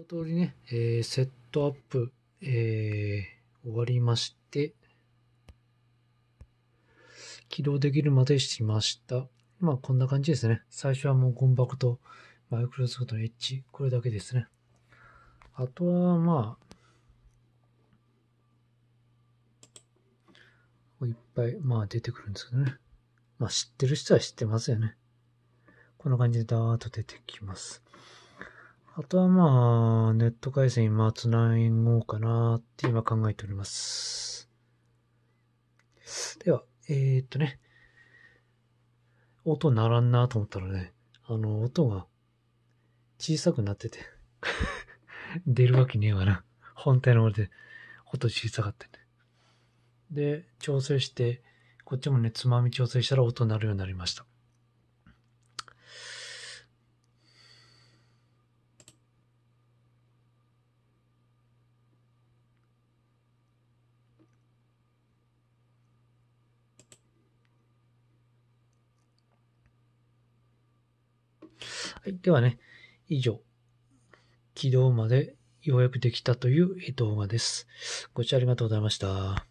一通りね、えー、セットアップ、えー、終わりまして、起動できるまでしました。まあこんな感じですね。最初はもうコンパクト、マイクロソフトのエッジ、これだけですね。あとはまあ、いっぱい、まあ出てくるんですけどね。まあ知ってる人は知ってますよね。こんな感じでダーッと出てきます。あとはまあ、ネット回線今繋ごうかなって今考えております。では、えー、っとね、音ならんなと思ったらね、あの、音が小さくなってて 出るわけねえわな。本体の方で音小さかったね。で、調整して、こっちもね、つまみ調整したら音鳴るようになりました。い。ではね、以上、起動までようやくできたという動画です。ご視聴ありがとうございました。